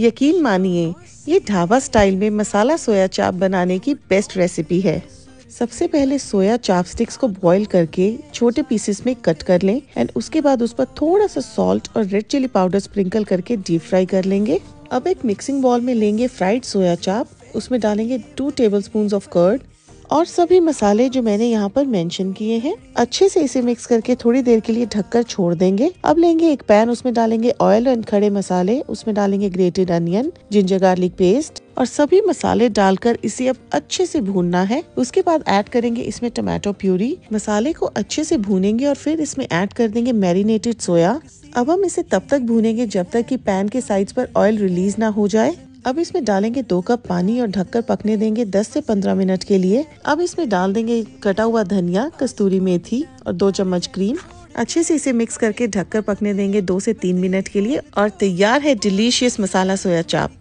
यकीन मानिए ये ढाबा स्टाइल में मसाला सोया चाप बनाने की बेस्ट रेसिपी है सबसे पहले सोया चाप स्टिक्स को बॉईल करके छोटे पीसेस में कट कर लें एंड उसके बाद उस पर थोड़ा सा सॉल्ट और रेड चिली पाउडर स्प्रिंकल करके डीप फ्राई कर लेंगे अब एक मिक्सिंग बॉल में लेंगे फ्राइड सोया चाप उसमें डालेंगे two tablespoon of curd और सभी मसाले जो मैंने यहाँ पर मेंशन किए हैं अच्छे से इसे मिक्स करके थोड़ी देर के लिए ढककर छोड़ देंगे अब लेंगे एक पैन उसमें डालेंगे ऑयल एंड खड़े मसाले उसमें डालेंगे grated onion ginger garlic paste और सभी मसाले डालकर इसे अब अच्छे से भूनना है उसके बाद ऐड करेंगे इसमें टमाटो प्यूरी मसाले को अच्छे से भूनेंगे और फिर इसमें ऐड कर देंगे मैरिनेटेड सोया अब हम इसे तब तक भूनेंगे जब तक कि पैन के साइड्स पर ऑयल रिलीज ना हो जाए अब इसमें डालेंगे दो कप पानी और ढककर पकने देंगे 10 से 15 मिनट के लिए अब इसमें डाल देंगे कटा हुआ धनिया कस्तूरी मेथी और दो चम्मच क्रीम अच्छे से इसे मिक्स करके ढककर पकने देंगे दो से तीन मिनट के लिए और तैयार है डिलीशियस मसाला सोया चाप